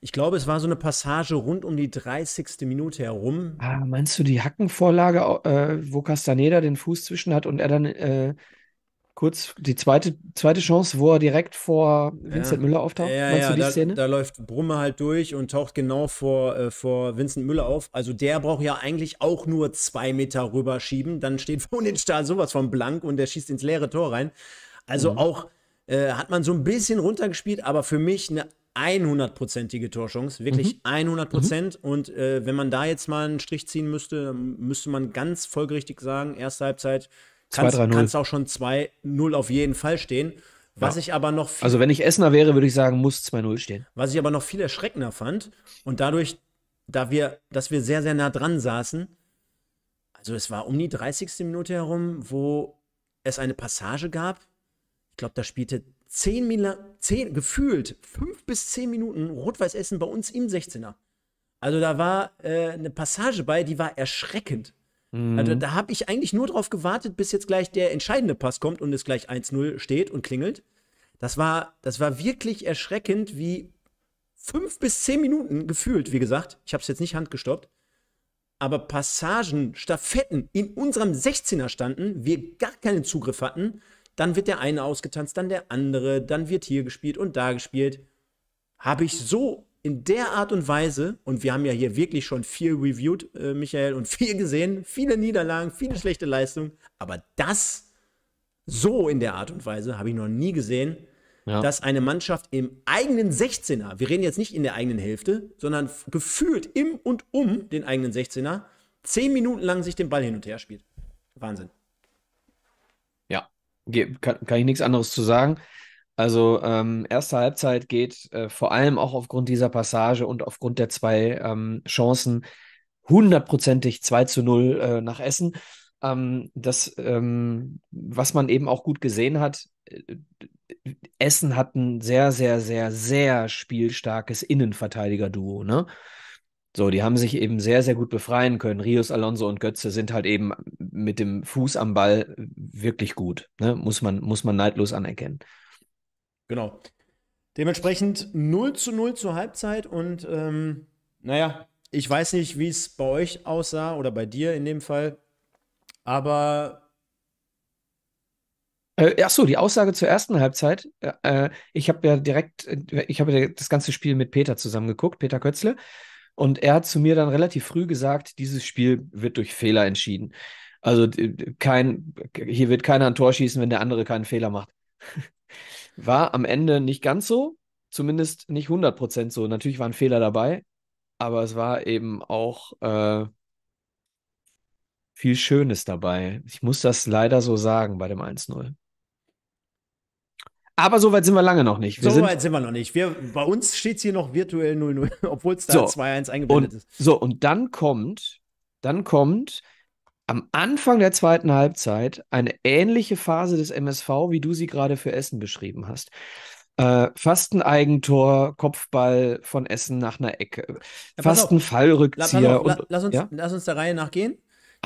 Ich glaube, es war so eine Passage rund um die 30. Minute herum. Ah, meinst du die Hackenvorlage, äh, wo Castaneda den Fuß zwischen hat und er dann äh, kurz die zweite, zweite Chance, wo er direkt vor Vincent ja. Müller auftaucht? Ja, meinst ja, du die da, Szene? da läuft Brumme halt durch und taucht genau vor, äh, vor Vincent Müller auf. Also der braucht ja eigentlich auch nur zwei Meter rüberschieben. Dann steht von den Stahl sowas von blank und der schießt ins leere Tor rein. Also mhm. auch äh, hat man so ein bisschen runtergespielt, aber für mich eine 100%ige Torschance, wirklich mhm. 100%. Mhm. Und äh, wenn man da jetzt mal einen Strich ziehen müsste, müsste man ganz folgerichtig sagen, erste Halbzeit kann es auch schon 2-0 auf jeden Fall stehen. Was ja. ich aber noch Also wenn ich Essener wäre, würde ich sagen, muss 2-0 stehen. Was ich aber noch viel erschreckender fand und dadurch, da wir, dass wir sehr, sehr nah dran saßen, also es war um die 30. Minute herum, wo es eine Passage gab, ich glaube, da spielte 10 Minuten, 10, gefühlt fünf bis zehn Minuten Rot-Weiß Essen bei uns im 16er. Also da war äh, eine Passage bei, die war erschreckend. Mhm. Also da habe ich eigentlich nur drauf gewartet, bis jetzt gleich der entscheidende Pass kommt und es gleich 1-0 steht und klingelt. Das war, das war wirklich erschreckend, wie fünf bis zehn Minuten gefühlt, wie gesagt, ich habe es jetzt nicht handgestoppt, aber Passagen, Staffetten in unserem 16er standen, wir gar keinen Zugriff hatten dann wird der eine ausgetanzt, dann der andere, dann wird hier gespielt und da gespielt. Habe ich so in der Art und Weise, und wir haben ja hier wirklich schon viel reviewed, äh, Michael, und viel gesehen, viele Niederlagen, viele schlechte Leistungen, aber das so in der Art und Weise habe ich noch nie gesehen, ja. dass eine Mannschaft im eigenen 16er, wir reden jetzt nicht in der eigenen Hälfte, sondern gefühlt im und um den eigenen 16er, zehn Minuten lang sich den Ball hin und her spielt. Wahnsinn kann, kann ich nichts anderes zu sagen. Also ähm, erste Halbzeit geht äh, vor allem auch aufgrund dieser Passage und aufgrund der zwei ähm, Chancen hundertprozentig 2 zu 0 äh, nach Essen. Ähm, das, ähm, was man eben auch gut gesehen hat, äh, Essen hat ein sehr, sehr, sehr, sehr spielstarkes Innenverteidiger-Duo. Ne? So, die haben sich eben sehr, sehr gut befreien können. Rios, Alonso und Götze sind halt eben mit dem Fuß am Ball wirklich gut. Ne? Muss, man, muss man neidlos anerkennen. Genau. Dementsprechend 0 zu 0 zur Halbzeit und ähm, naja, ich weiß nicht, wie es bei euch aussah oder bei dir in dem Fall, aber. Äh, Achso, die Aussage zur ersten Halbzeit. Äh, äh, ich habe ja direkt, ich habe ja das ganze Spiel mit Peter zusammengeguckt, Peter Kötzle. Und er hat zu mir dann relativ früh gesagt, dieses Spiel wird durch Fehler entschieden. Also kein, hier wird keiner ein Tor schießen, wenn der andere keinen Fehler macht. War am Ende nicht ganz so, zumindest nicht 100% so. Natürlich waren Fehler dabei, aber es war eben auch äh, viel Schönes dabei. Ich muss das leider so sagen bei dem 1-0. Aber so weit sind wir lange noch nicht. Wir so sind weit sind wir noch nicht. Wir, bei uns steht es hier noch virtuell 0-0, obwohl es da so, 2-1 eingeblendet ist. So, und dann kommt, dann kommt am Anfang der zweiten Halbzeit eine ähnliche Phase des MSV, wie du sie gerade für Essen beschrieben hast. Äh, fast ein Eigentor, Kopfball von Essen nach einer Ecke, ja, fast auf, ein Fallrückzieher. La, auf, und, la, lass, uns, ja? lass uns der Reihe nach gehen.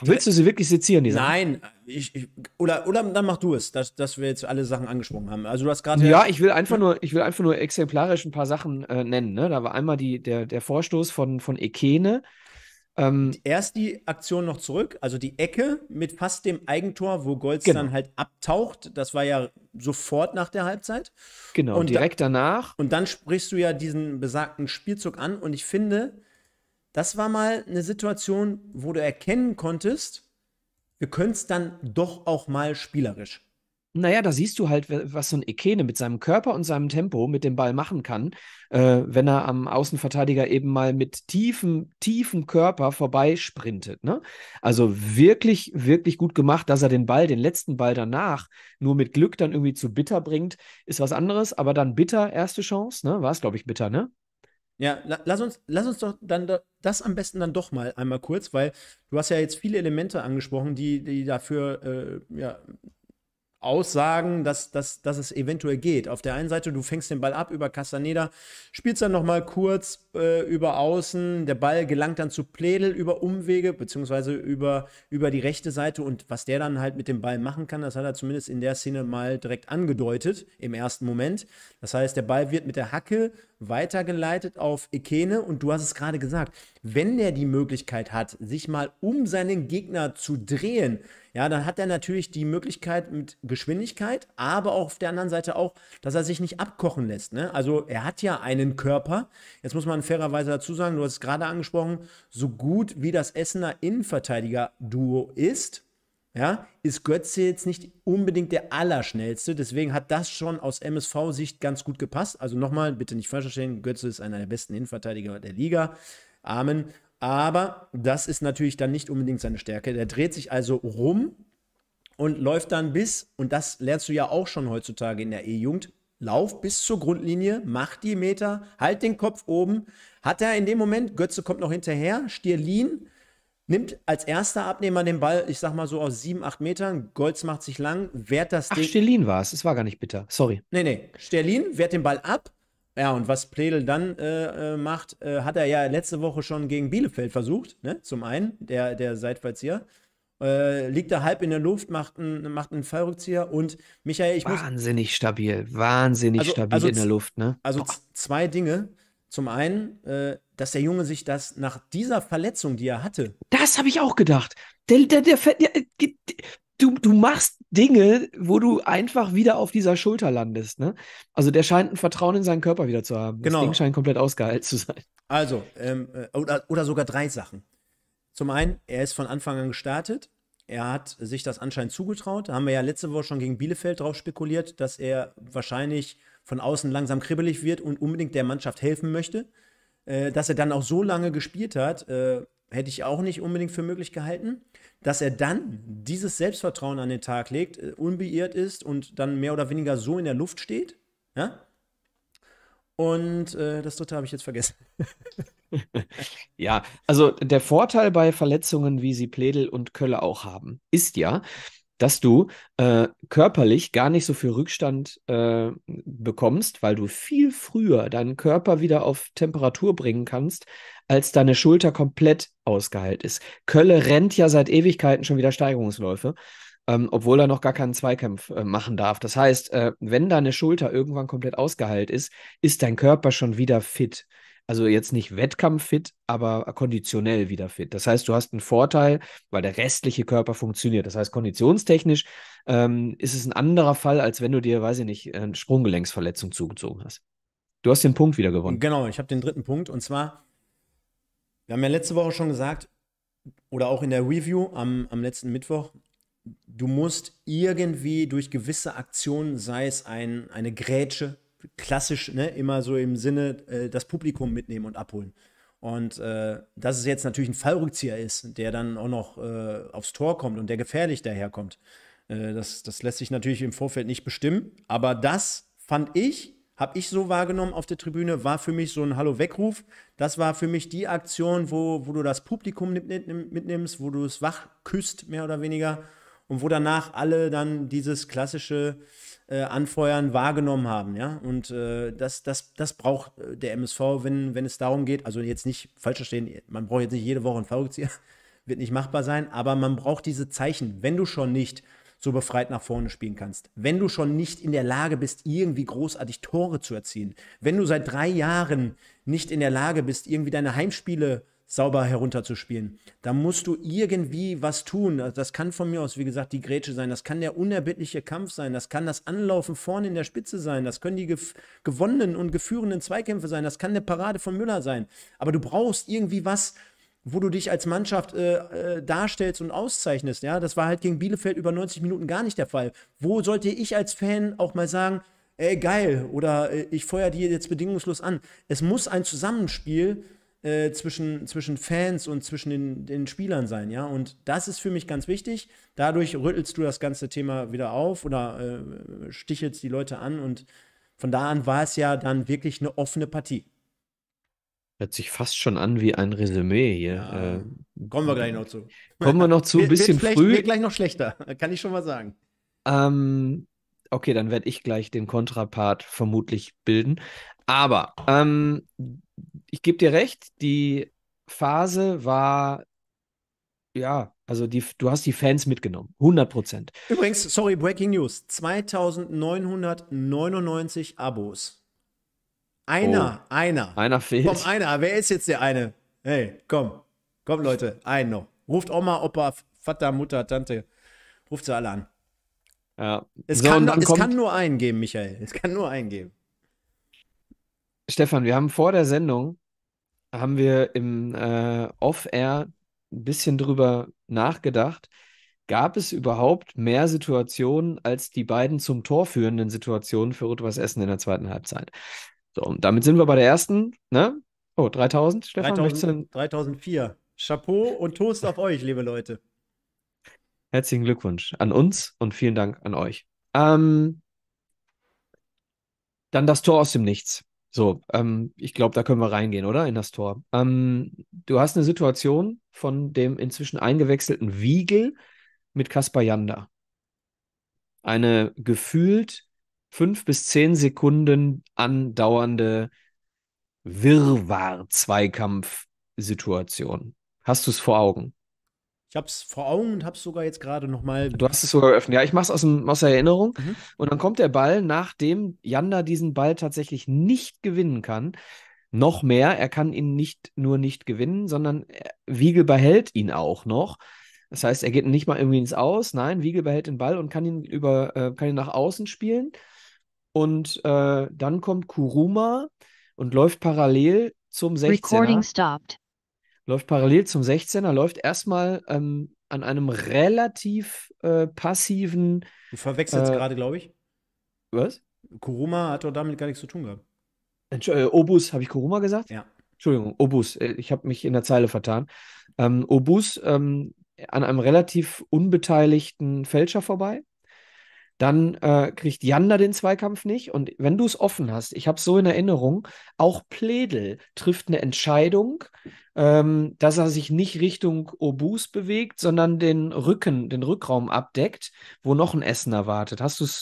Willst du sie wirklich sezieren, die Nein, ich, ich, oder, oder dann mach du es, dass, dass wir jetzt alle Sachen angesprochen haben. Also du hast gerade. Ja, ich will einfach nur, ich will einfach nur exemplarisch ein paar Sachen äh, nennen. Ne? Da war einmal die, der, der Vorstoß von, von Ekene. Ähm, Erst die Aktion noch zurück, also die Ecke mit fast dem Eigentor, wo Golz genau. dann halt abtaucht. Das war ja sofort nach der Halbzeit. Genau, und direkt da, danach. Und dann sprichst du ja diesen besagten Spielzug an und ich finde, das war mal eine Situation, wo du erkennen konntest, wir können es dann doch auch mal spielerisch. Naja, da siehst du halt, was so ein Ekene mit seinem Körper und seinem Tempo mit dem Ball machen kann, äh, wenn er am Außenverteidiger eben mal mit tiefem, tiefem Körper vorbeisprintet. Ne? Also wirklich, wirklich gut gemacht, dass er den Ball, den letzten Ball danach, nur mit Glück dann irgendwie zu bitter bringt, ist was anderes, aber dann bitter, erste Chance, ne? War es, glaube ich, bitter, ne? Ja, la lass, uns, lass uns doch dann das am besten dann doch mal einmal kurz, weil du hast ja jetzt viele Elemente angesprochen, die, die dafür äh, ja, Aussagen, dass, dass, dass es eventuell geht. Auf der einen Seite, du fängst den Ball ab über Castaneda, spielst dann nochmal kurz äh, über außen, der Ball gelangt dann zu Pledel über Umwege, beziehungsweise über, über die rechte Seite und was der dann halt mit dem Ball machen kann, das hat er zumindest in der Szene mal direkt angedeutet im ersten Moment. Das heißt, der Ball wird mit der Hacke weitergeleitet auf Ikene und du hast es gerade gesagt, wenn der die Möglichkeit hat, sich mal um seinen Gegner zu drehen, ja, dann hat er natürlich die Möglichkeit mit Geschwindigkeit, aber auch auf der anderen Seite auch, dass er sich nicht abkochen lässt. Ne? Also er hat ja einen Körper. Jetzt muss man fairerweise dazu sagen, du hast es gerade angesprochen, so gut wie das Essener Innenverteidiger-Duo ist, ja, ist Götze jetzt nicht unbedingt der Allerschnellste. Deswegen hat das schon aus MSV-Sicht ganz gut gepasst. Also nochmal, bitte nicht falsch verstehen, Götze ist einer der besten Innenverteidiger der Liga. Amen. Aber das ist natürlich dann nicht unbedingt seine Stärke. Der dreht sich also rum und läuft dann bis, und das lernst du ja auch schon heutzutage in der E-Jugend, lauf bis zur Grundlinie, mach die Meter, halt den Kopf oben. Hat er in dem Moment, Götze kommt noch hinterher, Stierlin nimmt als erster Abnehmer den Ball, ich sag mal so aus sieben, acht Metern, Golz macht sich lang, wehrt das Ach, Ding. Ach, Stierlin war es, es war gar nicht bitter, sorry. Nee, nee, Stierlin wehrt den Ball ab, ja, und was Pledel dann äh, äh, macht, äh, hat er ja letzte Woche schon gegen Bielefeld versucht, ne? Zum einen, der, der seitwärts hier. Äh, liegt da halb in der Luft, macht einen, macht einen Fallrückzieher und Michael, ich Wahnsinnig stabil, wahnsinnig also, stabil also in der Luft, ne? Also zwei Dinge. Zum einen, äh, dass der Junge sich das nach dieser Verletzung, die er hatte. Das habe ich auch gedacht. Der, der, der, äh, der, du, du machst Dinge, wo du einfach wieder auf dieser Schulter landest. Ne? Also der scheint ein Vertrauen in seinen Körper wieder zu haben. Genau. Das Ding scheint komplett ausgeheilt zu sein. Also, ähm, äh, oder, oder sogar drei Sachen. Zum einen, er ist von Anfang an gestartet. Er hat sich das anscheinend zugetraut. Da haben wir ja letzte Woche schon gegen Bielefeld drauf spekuliert, dass er wahrscheinlich von außen langsam kribbelig wird und unbedingt der Mannschaft helfen möchte. Äh, dass er dann auch so lange gespielt hat, äh, hätte ich auch nicht unbedingt für möglich gehalten dass er dann dieses Selbstvertrauen an den Tag legt, äh, unbeirrt ist und dann mehr oder weniger so in der Luft steht. Ja? Und äh, das dritte habe ich jetzt vergessen. ja, also der Vorteil bei Verletzungen, wie sie Pledel und Kölle auch haben, ist ja, dass du äh, körperlich gar nicht so viel Rückstand äh, bekommst, weil du viel früher deinen Körper wieder auf Temperatur bringen kannst, als deine Schulter komplett ausgeheilt ist. Kölle rennt ja seit Ewigkeiten schon wieder Steigerungsläufe. Ähm, obwohl er noch gar keinen Zweikampf äh, machen darf. Das heißt, äh, wenn deine Schulter irgendwann komplett ausgeheilt ist, ist dein Körper schon wieder fit also jetzt nicht wettkampffit, aber konditionell wieder fit. Das heißt, du hast einen Vorteil, weil der restliche Körper funktioniert. Das heißt, konditionstechnisch ähm, ist es ein anderer Fall, als wenn du dir, weiß ich nicht, äh, eine Sprunggelenksverletzung zugezogen hast. Du hast den Punkt wieder gewonnen. Genau, ich habe den dritten Punkt. Und zwar, wir haben ja letzte Woche schon gesagt, oder auch in der Review am, am letzten Mittwoch, du musst irgendwie durch gewisse Aktionen, sei es ein, eine Grätsche, klassisch, ne, immer so im Sinne, äh, das Publikum mitnehmen und abholen. Und äh, dass es jetzt natürlich ein Fallrückzieher ist, der dann auch noch äh, aufs Tor kommt und der gefährlich daherkommt, äh, das, das lässt sich natürlich im Vorfeld nicht bestimmen. Aber das fand ich, habe ich so wahrgenommen auf der Tribüne, war für mich so ein Hallo-Weckruf. Das war für mich die Aktion, wo, wo du das Publikum mitnimmst, wo du es wach küsst, mehr oder weniger. Und wo danach alle dann dieses klassische äh, anfeuern, wahrgenommen haben. Ja? Und äh, das, das, das braucht äh, der MSV, wenn, wenn es darum geht, also jetzt nicht falsch verstehen, man braucht jetzt nicht jede Woche einen Fallrückzieher, wird nicht machbar sein, aber man braucht diese Zeichen, wenn du schon nicht so befreit nach vorne spielen kannst. Wenn du schon nicht in der Lage bist, irgendwie großartig Tore zu erzielen, wenn du seit drei Jahren nicht in der Lage bist, irgendwie deine Heimspiele äh, sauber herunterzuspielen. Da musst du irgendwie was tun. Also das kann von mir aus, wie gesagt, die Grätsche sein. Das kann der unerbittliche Kampf sein. Das kann das Anlaufen vorne in der Spitze sein. Das können die gewonnenen und geführenden Zweikämpfe sein. Das kann eine Parade von Müller sein. Aber du brauchst irgendwie was, wo du dich als Mannschaft äh, äh, darstellst und auszeichnest. Ja, das war halt gegen Bielefeld über 90 Minuten gar nicht der Fall. Wo sollte ich als Fan auch mal sagen, ey, geil, oder äh, ich feuer dir jetzt bedingungslos an? Es muss ein Zusammenspiel sein äh, zwischen, zwischen Fans und zwischen den, den Spielern sein, ja. Und das ist für mich ganz wichtig. Dadurch rüttelst du das ganze Thema wieder auf oder äh, stichelst die Leute an und von da an war es ja dann wirklich eine offene Partie. Hört sich fast schon an wie ein Resümee hier. Ja, äh, kommen wir gleich noch zu. Kommen wir noch zu, ein bisschen wird früh. Wird gleich noch schlechter, kann ich schon mal sagen. Ähm, okay, dann werde ich gleich den Kontrapart vermutlich bilden. Aber ähm, ich gebe dir recht, die Phase war, ja, also die, du hast die Fans mitgenommen, 100 Prozent. Übrigens, sorry, Breaking News, 2999 Abos. Einer, oh, einer. Einer fehlt. Komm, einer, wer ist jetzt der eine? Hey, komm, komm Leute, einen noch. Ruft Oma, Opa, Vater, Mutter, Tante, ruft sie alle an. Ja. Es, so, kann, es kommt, kann nur einen geben, Michael. Es kann nur einen geben. Stefan, wir haben vor der Sendung, haben wir im äh, Off-Air ein bisschen drüber nachgedacht. Gab es überhaupt mehr Situationen als die beiden zum Tor führenden Situationen für Rot-Weiß Essen in der zweiten Halbzeit? So, und damit sind wir bei der ersten, ne? Oh, 3000, Stefan? 3000, 3004. Chapeau und Toast auf euch, liebe Leute. Herzlichen Glückwunsch an uns und vielen Dank an euch. Ähm, dann das Tor aus dem Nichts. So, ähm, ich glaube, da können wir reingehen, oder? In das Tor. Ähm, du hast eine Situation von dem inzwischen eingewechselten Wiegel mit Kaspar Janda. Eine gefühlt fünf bis zehn Sekunden andauernde Wirrwarr-Zweikampfsituation. Hast du es vor Augen? Ich habe es vor Augen und habe es sogar jetzt gerade nochmal. Du hast es sogar geöffnet. Ja, ich mache es aus, aus der Erinnerung. Mhm. Und dann kommt der Ball, nachdem Janda diesen Ball tatsächlich nicht gewinnen kann. Noch mehr, er kann ihn nicht nur nicht gewinnen, sondern äh, Wiegel behält ihn auch noch. Das heißt, er geht nicht mal irgendwie ins Aus. Nein, Wiegel behält den Ball und kann ihn, über, äh, kann ihn nach außen spielen. Und äh, dann kommt Kuruma und läuft parallel zum 16er. Recording stopped läuft parallel zum 16er, läuft erstmal ähm, an einem relativ äh, passiven. Du verwechselst äh, gerade, glaube ich. Was? Kuruma hat doch damit gar nichts zu tun gehabt. Entsch äh, Obus, habe ich Kuruma gesagt? Ja. Entschuldigung, Obus. Äh, ich habe mich in der Zeile vertan. Ähm, Obus ähm, an einem relativ unbeteiligten Fälscher vorbei dann äh, kriegt Janda den Zweikampf nicht. Und wenn du es offen hast, ich habe so in Erinnerung, auch Pledel trifft eine Entscheidung, ähm, dass er sich nicht Richtung Obus bewegt, sondern den Rücken, den Rückraum abdeckt, wo noch ein Essen erwartet. Hast du es